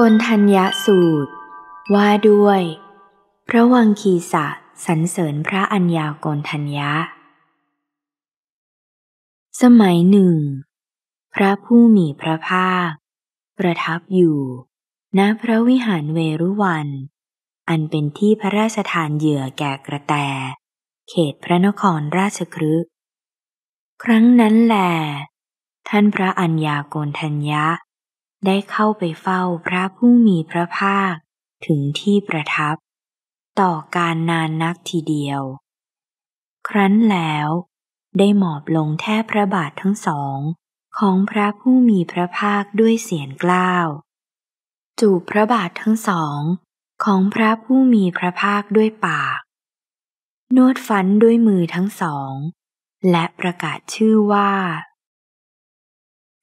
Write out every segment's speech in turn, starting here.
กนทัญญสูตร ว่าด้วย พระวังคีสะสรรเสริญพระอัญญาโกนทัญญะ สมัยหนึ่ง พระผู้มีพระภาค ประทับอยู่ ณพระวิหารเวรุวัน อันเป็นที่พระราชทานเหยื่อแก่กระแตเขตพระนครราชครึกครั้งนั้นแหลท่านพระอัญญาโกนทัญญะได้เข้าไปเฝ้าพระผู้มีพระภาคถึงที่ประทับ ต่อการนานนักทีเดียว ครั้นแล้ว ได้หมอบลงแทบพระบาททั้งสอง ของพระผู้มีพระภาคด้วยเสียงกล้าว จูบพระบาททั้งสอง ของพระผู้มีพระภาคด้วยปากนวดฟันด้วยมือทั้งสอง และประกาศชื่อว่า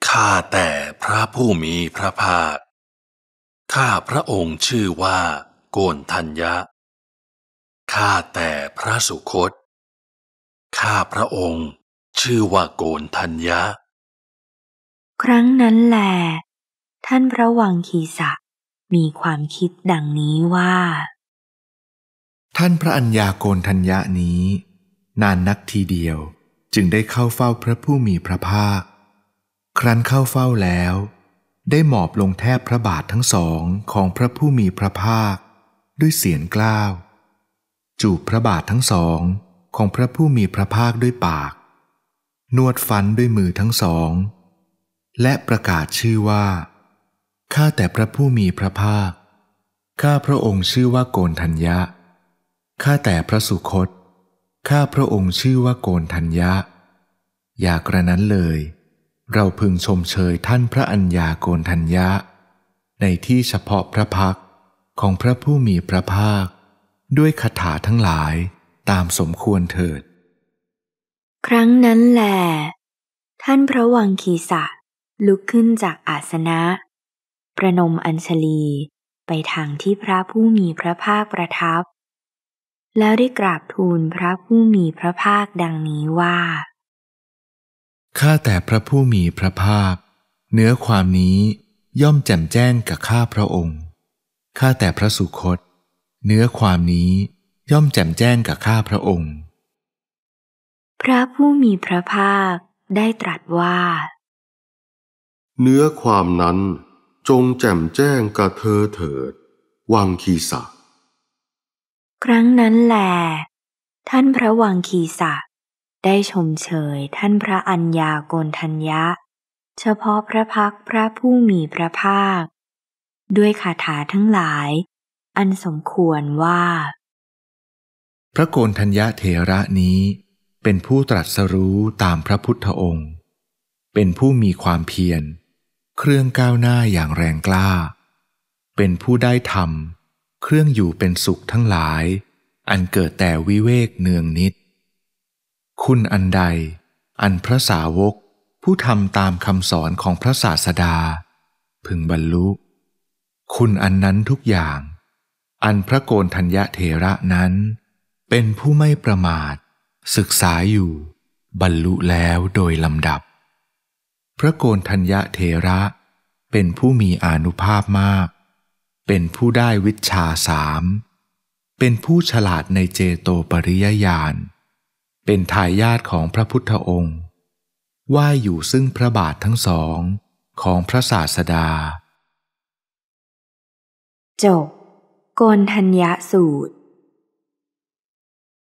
ข้าแต่พระผู้มีพระภาค ข้าพระองค์ชื่อว่าโกนทัญญะข้าแต่พระสุคต ข้าพระองค์ชื่อว่าโกนทัญญะ ครั้งนั้นแหลท่านพระวังคีสะมีความคิดดังนี้ว่า ท่านพระัญญาโกนทัญญะนี้ นานนักทีเดียวจึงได้เข้าเฝ้าพระผู้มีพระภาคครั้นเข้าเฝ้าแล้ว ได้หมอบลงแทบพระบาททั้งสองของพระผู้มีพระภาคด้วยเสียงกล้าว จูบพระบาททั้งสองของพระผู้มีพระภาคด้วยปาก นวดฟันด้วยมือทั้งสอง และประกาศชื่อว่าข้าแต่พระผู้มีพระภาค ข้าพระองค์ชื่อว่าโกนทัญญะข้าแต่พระสุคตข้าพระองค์ชื่อว่าโกนทัญญะ อย่ากระนั้นเลยเราพึงชมเชยท่านพระัญญาโกนทัญญะ ในที่เฉพาะพระพักของพระผู้มีพระภาค ด้วยคาถาทั้งหลายตามสมควรเถิด ครั้งนั้นแหลท่านพระวังคีสะลุกขึ้นจากอาสนะ ประนมอัญชลีไปทางที่พระผู้มีพระภาคประทับ แล้วได้กราบทูลพระผู้มีพระภาคดังนี้ว่าข้าแต่พระผู้มีพระภาค เนื้อความนี้ย่อมแจ่มแจ้งกับข้าพระองค์ ข้าแต่พระสุคต เนื้อความนี้ย่อมแจ่มแจ้งกับข้าพระองค์ พระผู้มีพระภาคได้ตรัสว่า เนื้อความนั้นจงแจ่มแจ้งกับเธอเถิด วังคีสะ ครั้งนั้นแหลท่านพระวังคีสะได้ชมเชยท่านพระอัญญาโกนทัญญะ เฉพาะพระพักพระผู้มีพระภาค ด้วยคาถาทั้งหลาย อันสมควรว่า พระโกนทัญญะเถระนี้ เป็นผู้ตรัสรู้ตามพระพุทธองค์ เป็นผู้มีความเพียร เครื่องก้าวหน้าอย่างแรงกล้า เป็นผู้ได้ธรรมเครื่องอยู่เป็นสุขทั้งหลาย อันเกิดแต่วิเวกเนืองนิดคุณอันใดอันพระสาวกผู้ทำตามคำสอนของพระศาสดาพึงบรรลุ คุณอันนั้นทุกอย่าง อันพระโกนทัญญะเทระนั้น เป็นผู้ไม่ประมาท ศึกษาอยู่บรรลุแล้วโดยลำดับ พระโกนทัญญะเทระ เป็นผู้มีอานุภาพมาก เป็นผู้ได้วิชาสามเป็นผู้ฉลาดในเจโตปริยญาณเป็นทายาทของพระพุทธองค์ไหวยอยู่ซึ่งพระบาททั้งสองของพระศาสดาจบโกนทัญญสูตร